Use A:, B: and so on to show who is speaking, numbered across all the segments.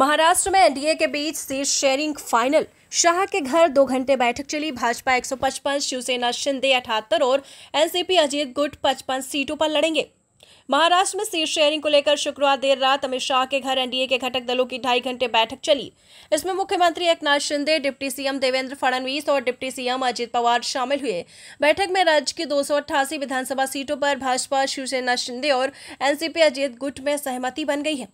A: महाराष्ट्र में एनडीए के बीच सीट शेयरिंग फाइनल शाह के घर दो घंटे बैठक चली भाजपा 155 शिवसेना शिंदे अठहत्तर और एनसीपी अजीत गुट 55 सीटों पर लड़ेंगे महाराष्ट्र में सीट शेयरिंग को लेकर शुक्रवार देर रात अमित शाह के घर एनडीए के घटक दलों की ढाई घंटे बैठक चली इसमें मुख्यमंत्री एकनाथ शिंदे डिप्टी सीएम देवेंद्र फडणवीस और डिप्टी सीएम अजीत पवार शामिल हुए बैठक में राज्य की दो विधानसभा सीटों पर भाजपा शिवसेना शिंदे और एनसीपी अजीत गुट में सहमति बन गई है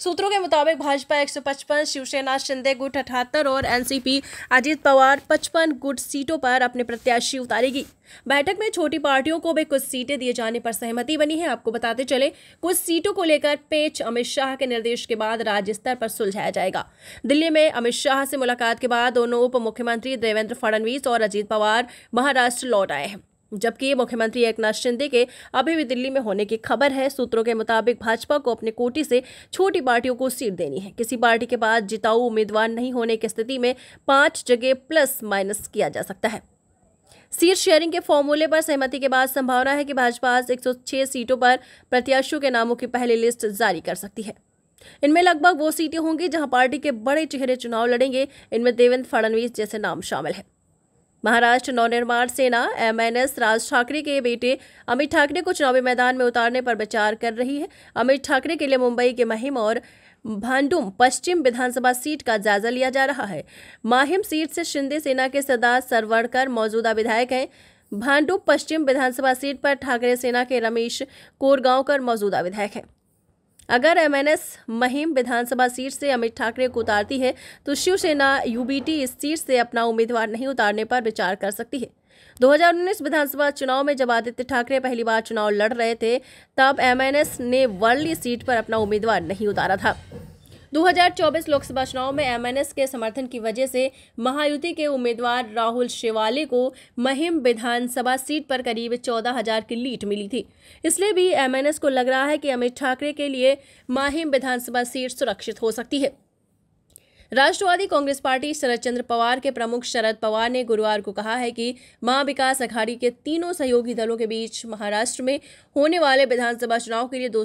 A: सूत्रों के मुताबिक भाजपा 155, शिवसेना शिंदे गुट अठहत्तर और एनसीपी अजीत पवार 55 गुट सीटों पर अपने प्रत्याशी उतारेगी बैठक में छोटी पार्टियों को भी कुछ सीटें दिए जाने पर सहमति बनी है आपको बताते चले कुछ सीटों को लेकर पेच अमित शाह के निर्देश के बाद राज्य स्तर पर सुलझाया जाएगा दिल्ली में अमित शाह से मुलाकात के बाद दोनों उप मुख्यमंत्री देवेंद्र फडणवीस और अजीत पवार महाराष्ट्र लौट आए हैं जबकि मुख्यमंत्री एकनाथ शिंदे के अभी भी दिल्ली में होने की खबर है सूत्रों के मुताबिक भाजपा को अपने कोटी से छोटी पार्टियों को सीट देनी है किसी पार्टी के पास जिताऊ उम्मीदवार नहीं होने की स्थिति में पांच जगह प्लस माइनस किया जा सकता है सीट शेयरिंग के फॉर्मूले पर सहमति के बाद संभावना है कि भाजपा आज एक सीटों पर प्रत्याशियों के नामों की पहली लिस्ट जारी कर सकती है इनमें लगभग वो सीटें होंगी जहां पार्टी के बड़े चेहरे चुनाव लड़ेंगे इनमें देवेंद्र फडणवीस जैसे नाम शामिल हैं महाराष्ट्र नवनिर्माण सेना एमएनएस राज ठाकरे के बेटे अमित ठाकरे को चुनावी मैदान में उतारने पर विचार कर रही है अमित ठाकरे के लिए मुंबई के महिम और भांडुम पश्चिम विधानसभा सीट का जायजा लिया जा रहा है माहिम सीट से शिंदे सेना के सरदार सरवणकर मौजूदा विधायक हैं भांडुप पश्चिम विधानसभा सीट पर ठाकरे सेना के रमेश कोरगांवकर मौजूदा विधायक हैं अगर एमएनएस महिम विधानसभा सीट से अमित ठाकरे को उतारती है तो शिवसेना यूबीटी इस सीट से अपना उम्मीदवार नहीं उतारने पर विचार कर सकती है 2019 विधानसभा चुनाव में जब आदित्य ठाकरे पहली बार चुनाव लड़ रहे थे तब एमएनएस ने वर्ली सीट पर अपना उम्मीदवार नहीं उतारा था 2024 लोकसभा चुनाव में एमएनएस के समर्थन की वजह से महायुति के उम्मीदवार राहुल शिवाले को महिम विधानसभा सीट पर करीब चौदह हजार की लीट मिली थी इसलिए भी एमएनएस को लग रहा है कि अमित ठाकरे के लिए माहिम विधानसभा सीट सुरक्षित हो सकती है राष्ट्रवादी कांग्रेस पार्टी शरद चंद्र पवार के प्रमुख शरद पवार ने गुरुवार को कहा है कि महा विकास अघाड़ी के तीनों सहयोगी दलों के बीच महाराष्ट्र में होने वाले विधानसभा चुनाव के लिए दो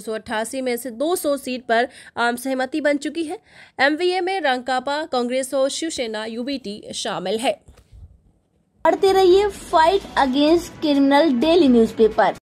A: में से 200 सीट पर आम सहमति बन चुकी है एमवीए में रंगकापा कांग्रेस और शिवसेना यूबीटी शामिल है पढ़ते रहिए fight against criminal daily newspaper